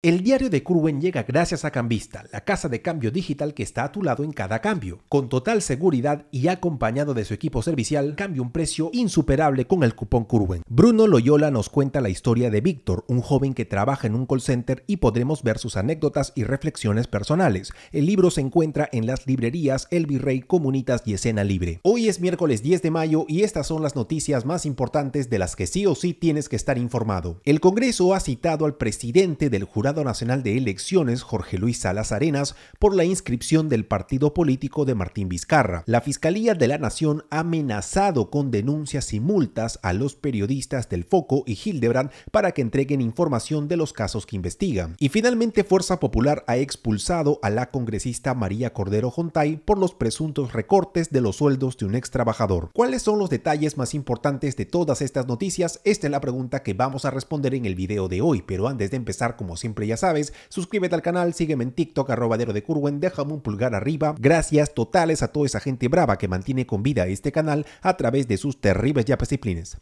El diario de Curwen llega gracias a Cambista, la casa de cambio digital que está a tu lado en cada cambio. Con total seguridad y acompañado de su equipo servicial, cambia un precio insuperable con el cupón Curwen. Bruno Loyola nos cuenta la historia de Víctor, un joven que trabaja en un call center y podremos ver sus anécdotas y reflexiones personales. El libro se encuentra en las librerías El Virrey, Comunitas y Escena Libre. Hoy es miércoles 10 de mayo y estas son las noticias más importantes de las que sí o sí tienes que estar informado. El Congreso ha citado al presidente del jurado Nacional de Elecciones, Jorge Luis Salas Arenas, por la inscripción del partido político de Martín Vizcarra. La Fiscalía de la Nación ha amenazado con denuncias y multas a los periodistas del Foco y Hildebrand para que entreguen información de los casos que investigan. Y finalmente, Fuerza Popular ha expulsado a la congresista María Cordero Jontay por los presuntos recortes de los sueldos de un ex trabajador. ¿Cuáles son los detalles más importantes de todas estas noticias? Esta es la pregunta que vamos a responder en el video de hoy, pero antes de empezar, como siempre, ya sabes, suscríbete al canal, sígueme en TikTok, arrobadero de Curwen, déjame un pulgar arriba. Gracias totales a toda esa gente brava que mantiene con vida este canal a través de sus terribles ya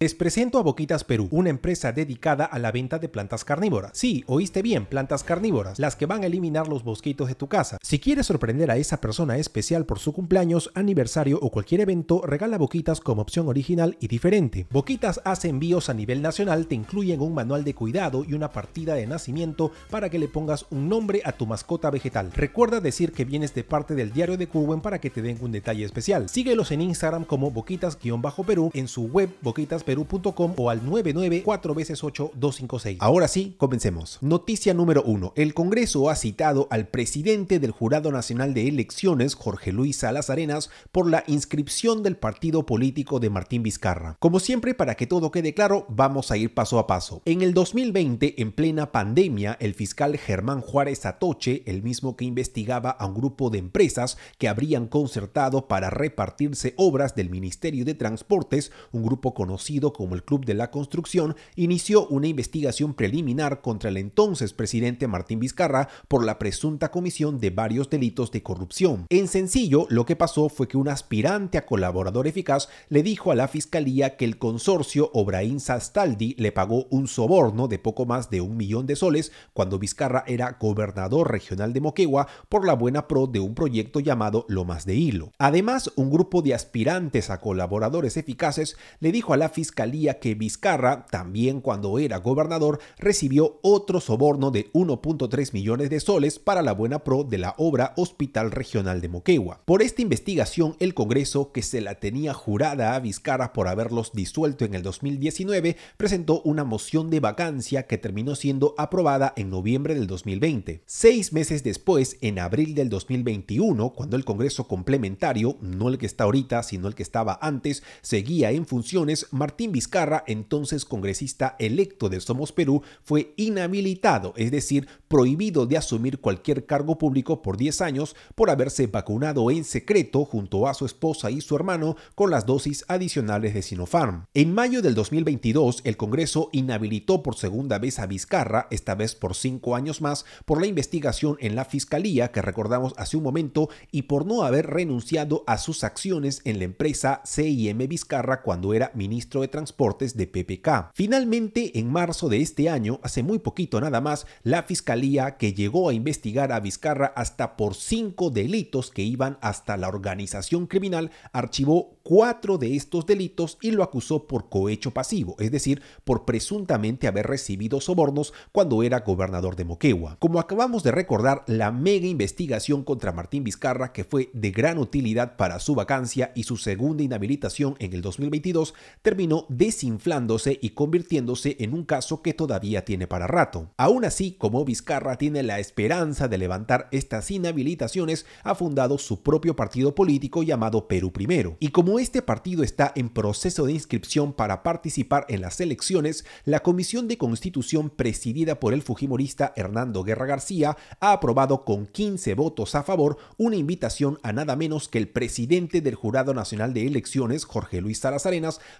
Les presento a Boquitas Perú, una empresa dedicada a la venta de plantas carnívoras. Sí, oíste bien, plantas carnívoras, las que van a eliminar los bosquitos de tu casa. Si quieres sorprender a esa persona especial por su cumpleaños, aniversario o cualquier evento, regala Boquitas como opción original y diferente. Boquitas hace envíos a nivel nacional, te incluyen un manual de cuidado y una partida de nacimiento para que le pongas un nombre a tu mascota vegetal. Recuerda decir que vienes de parte del diario de Curwen para que te den un detalle especial. Síguelos en Instagram como boquitas-perú, en su web boquitasperú.com o al 994 veces 8256. Ahora sí, comencemos. Noticia número 1. El Congreso ha citado al presidente del Jurado Nacional de Elecciones, Jorge Luis Salas Arenas, por la inscripción del partido político de Martín Vizcarra. Como siempre, para que todo quede claro, vamos a ir paso a paso. En el 2020, en plena pandemia, el fiscal Germán Juárez Atoche, el mismo que investigaba a un grupo de empresas que habrían concertado para repartirse obras del Ministerio de Transportes, un grupo conocido como el Club de la Construcción, inició una investigación preliminar contra el entonces presidente Martín Vizcarra por la presunta comisión de varios delitos de corrupción. En sencillo, lo que pasó fue que un aspirante a colaborador eficaz le dijo a la fiscalía que el consorcio Obraín Sastaldi le pagó un soborno de poco más de un millón de soles cuando cuando Vizcarra era gobernador regional de Moquegua por la buena pro de un proyecto llamado Lomas de Hilo. Además, un grupo de aspirantes a colaboradores eficaces le dijo a la fiscalía que Vizcarra, también cuando era gobernador, recibió otro soborno de 1.3 millones de soles para la buena pro de la obra Hospital Regional de Moquegua. Por esta investigación, el Congreso, que se la tenía jurada a Vizcarra por haberlos disuelto en el 2019, presentó una moción de vacancia que terminó siendo aprobada en noviembre del 2020. Seis meses después, en abril del 2021, cuando el Congreso complementario, no el que está ahorita, sino el que estaba antes, seguía en funciones, Martín Vizcarra, entonces congresista electo de Somos Perú, fue inhabilitado, es decir, prohibido de asumir cualquier cargo público por 10 años por haberse vacunado en secreto junto a su esposa y su hermano con las dosis adicionales de Sinopharm. En mayo del 2022, el Congreso inhabilitó por segunda vez a Vizcarra, esta vez por cinco años más por la investigación en la Fiscalía que recordamos hace un momento y por no haber renunciado a sus acciones en la empresa CIM Vizcarra cuando era ministro de Transportes de PPK. Finalmente, en marzo de este año, hace muy poquito nada más, la Fiscalía que llegó a investigar a Vizcarra hasta por cinco delitos que iban hasta la organización criminal, archivó cuatro de estos delitos y lo acusó por cohecho pasivo, es decir, por presuntamente haber recibido sobornos cuando era gobernador de Moquegua. Como acabamos de recordar, la mega investigación contra Martín Vizcarra, que fue de gran utilidad para su vacancia y su segunda inhabilitación en el 2022, terminó desinflándose y convirtiéndose en un caso que todavía tiene para rato. Aún así, como Vizcarra tiene la esperanza de levantar estas inhabilitaciones, ha fundado su propio partido político llamado Perú Primero. Y como este partido está en proceso de inscripción para participar en las elecciones, la Comisión de Constitución presidida por el Fujimori Hernando Guerra García ha aprobado con 15 votos a favor una invitación a nada menos que el presidente del Jurado Nacional de Elecciones, Jorge Luis Salas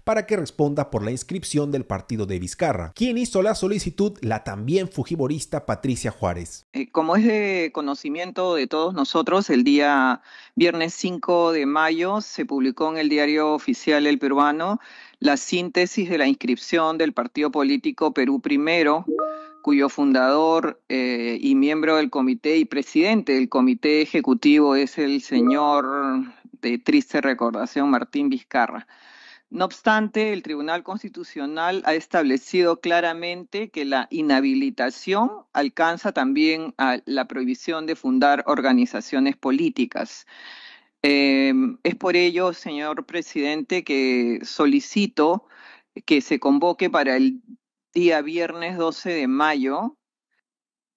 para que responda por la inscripción del partido de Vizcarra. Quien hizo la solicitud, la también fujiborista Patricia Juárez. Eh, como es de conocimiento de todos nosotros, el día viernes 5 de mayo se publicó en el diario oficial El Peruano la síntesis de la inscripción del partido político Perú Primero cuyo fundador eh, y miembro del comité y presidente del comité ejecutivo es el señor de triste recordación Martín Vizcarra. No obstante, el Tribunal Constitucional ha establecido claramente que la inhabilitación alcanza también a la prohibición de fundar organizaciones políticas. Em, es por ello, señor presidente, que solicito que se convoque para el día viernes 12 de mayo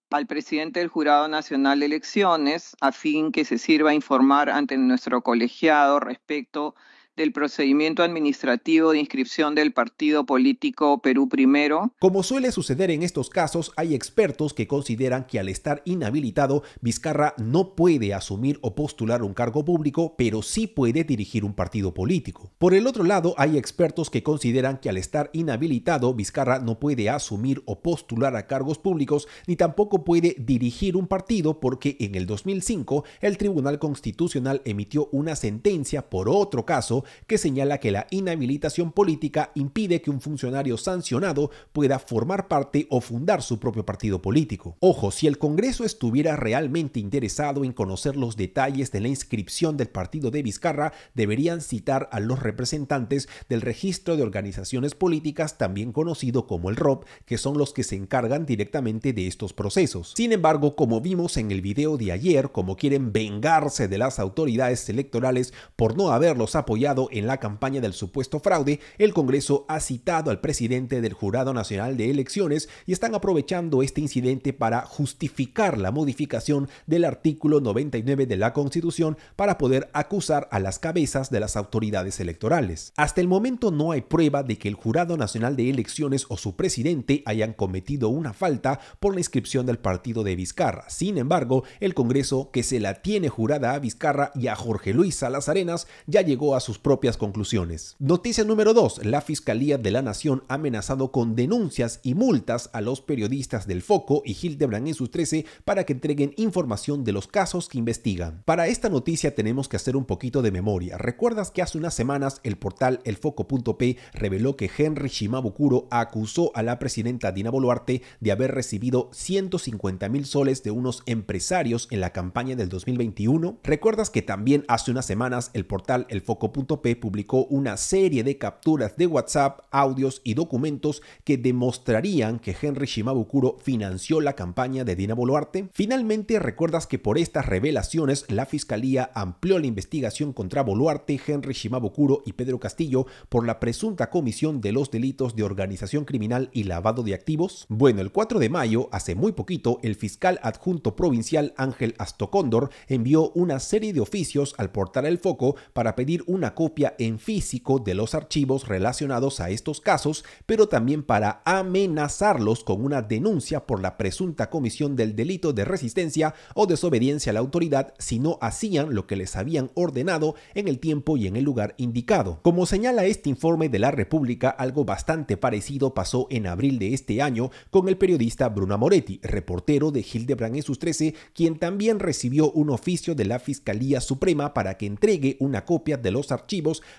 al presidente del Jurado Nacional de Elecciones a fin que se sirva a informar ante nuestro colegiado respecto del procedimiento administrativo de inscripción del partido político Perú Primero. Como suele suceder en estos casos, hay expertos que consideran que al estar inhabilitado, Vizcarra no puede asumir o postular un cargo público, pero sí puede dirigir un partido político. Por el otro lado, hay expertos que consideran que al estar inhabilitado, Vizcarra no puede asumir o postular a cargos públicos, ni tampoco puede dirigir un partido porque en el 2005 el Tribunal Constitucional emitió una sentencia por otro caso que señala que la inhabilitación política impide que un funcionario sancionado pueda formar parte o fundar su propio partido político. Ojo, si el Congreso estuviera realmente interesado en conocer los detalles de la inscripción del partido de Vizcarra, deberían citar a los representantes del registro de organizaciones políticas, también conocido como el ROP, que son los que se encargan directamente de estos procesos. Sin embargo, como vimos en el video de ayer, como quieren vengarse de las autoridades electorales por no haberlos apoyado en la campaña del supuesto fraude, el Congreso ha citado al presidente del Jurado Nacional de Elecciones y están aprovechando este incidente para justificar la modificación del artículo 99 de la Constitución para poder acusar a las cabezas de las autoridades electorales. Hasta el momento no hay prueba de que el Jurado Nacional de Elecciones o su presidente hayan cometido una falta por la inscripción del partido de Vizcarra. Sin embargo, el Congreso, que se la tiene jurada a Vizcarra y a Jorge Luis Salazarenas, ya llegó a sus propias conclusiones. Noticia número 2. La Fiscalía de la Nación ha amenazado con denuncias y multas a los periodistas del Foco y Hildebrand en sus 13 para que entreguen información de los casos que investigan. Para esta noticia tenemos que hacer un poquito de memoria. ¿Recuerdas que hace unas semanas el portal elfoco.p reveló que Henry Shimabukuro acusó a la presidenta Dina Boluarte de haber recibido 150 mil soles de unos empresarios en la campaña del 2021? ¿Recuerdas que también hace unas semanas el portal elfoco.p publicó una serie de capturas de WhatsApp, audios y documentos que demostrarían que Henry Shimabukuro financió la campaña de Dina Boluarte. Finalmente, recuerdas que por estas revelaciones la fiscalía amplió la investigación contra Boluarte, Henry Shimabukuro y Pedro Castillo por la presunta comisión de los delitos de organización criminal y lavado de activos. Bueno, el 4 de mayo, hace muy poquito, el fiscal adjunto provincial Ángel Astocóndor envió una serie de oficios al portal El Foco para pedir una copia en físico de los archivos relacionados a estos casos, pero también para amenazarlos con una denuncia por la presunta comisión del delito de resistencia o desobediencia a la autoridad si no hacían lo que les habían ordenado en el tiempo y en el lugar indicado. Como señala este informe de la República, algo bastante parecido pasó en abril de este año con el periodista Bruna Moretti, reportero de Hildebrand en sus 13, quien también recibió un oficio de la Fiscalía Suprema para que entregue una copia de los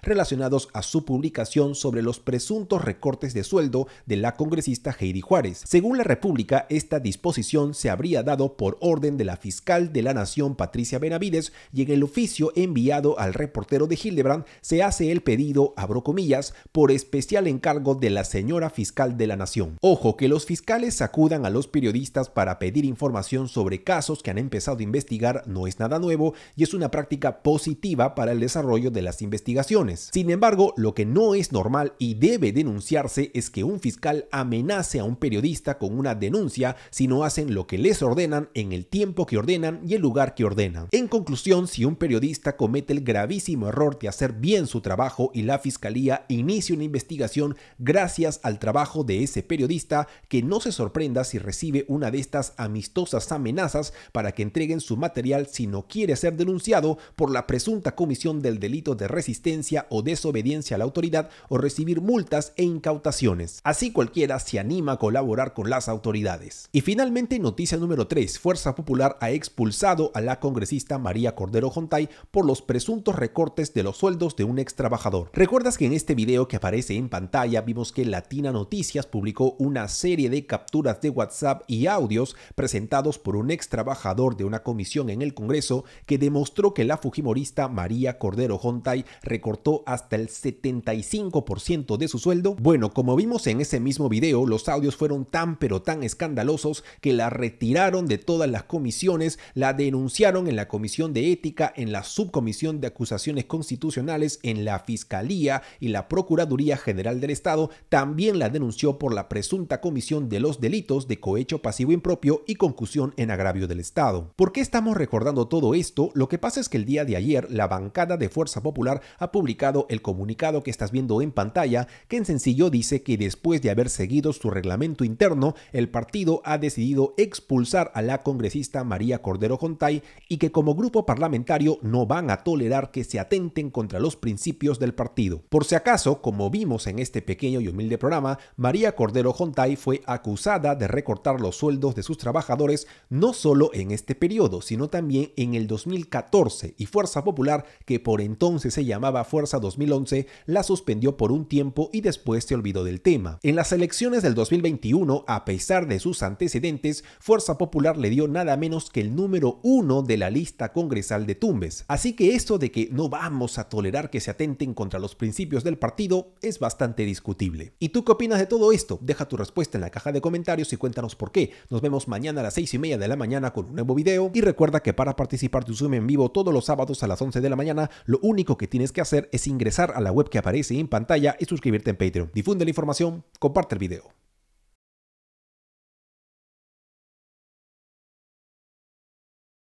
relacionados a su publicación sobre los presuntos recortes de sueldo de la congresista Heidi Juárez. Según la República, esta disposición se habría dado por orden de la fiscal de la Nación Patricia Benavides y en el oficio enviado al reportero de Hildebrand se hace el pedido, abro comillas, por especial encargo de la señora fiscal de la Nación. Ojo que los fiscales acudan a los periodistas para pedir información sobre casos que han empezado a investigar no es nada nuevo y es una práctica positiva para el desarrollo de las investigaciones investigaciones. Sin embargo, lo que no es normal y debe denunciarse es que un fiscal amenace a un periodista con una denuncia si no hacen lo que les ordenan en el tiempo que ordenan y el lugar que ordenan. En conclusión, si un periodista comete el gravísimo error de hacer bien su trabajo y la fiscalía inicia una investigación gracias al trabajo de ese periodista, que no se sorprenda si recibe una de estas amistosas amenazas para que entreguen su material si no quiere ser denunciado por la presunta comisión del delito de resistencia o desobediencia a la autoridad o recibir multas e incautaciones. Así cualquiera se anima a colaborar con las autoridades. Y finalmente, noticia número 3. Fuerza Popular ha expulsado a la congresista María Cordero Jontay por los presuntos recortes de los sueldos de un ex trabajador. ¿Recuerdas que en este video que aparece en pantalla vimos que Latina Noticias publicó una serie de capturas de WhatsApp y audios presentados por un ex trabajador de una comisión en el Congreso que demostró que la fujimorista María Cordero Jontay recortó hasta el 75% de su sueldo? Bueno, como vimos en ese mismo video, los audios fueron tan pero tan escandalosos que la retiraron de todas las comisiones, la denunciaron en la Comisión de Ética, en la Subcomisión de Acusaciones Constitucionales, en la Fiscalía y la Procuraduría General del Estado, también la denunció por la presunta comisión de los delitos de cohecho pasivo impropio y concusión en agravio del Estado. ¿Por qué estamos recordando todo esto? Lo que pasa es que el día de ayer la bancada de Fuerza Popular ha publicado el comunicado que estás viendo en pantalla, que en sencillo dice que después de haber seguido su reglamento interno, el partido ha decidido expulsar a la congresista María Cordero Jontay y que como grupo parlamentario no van a tolerar que se atenten contra los principios del partido. Por si acaso, como vimos en este pequeño y humilde programa, María Cordero Jontay fue acusada de recortar los sueldos de sus trabajadores no solo en este periodo, sino también en el 2014 y Fuerza Popular, que por entonces se llamó llamaba Fuerza 2011, la suspendió por un tiempo y después se olvidó del tema. En las elecciones del 2021, a pesar de sus antecedentes, Fuerza Popular le dio nada menos que el número uno de la lista congresal de Tumbes. Así que esto de que no vamos a tolerar que se atenten contra los principios del partido es bastante discutible. ¿Y tú qué opinas de todo esto? Deja tu respuesta en la caja de comentarios y cuéntanos por qué. Nos vemos mañana a las 6 y media de la mañana con un nuevo video y recuerda que para participar de Zoom en vivo todos los sábados a las 11 de la mañana, lo único que tienes tienes que hacer es ingresar a la web que aparece en pantalla y suscribirte en Patreon. Difunde la información, comparte el video.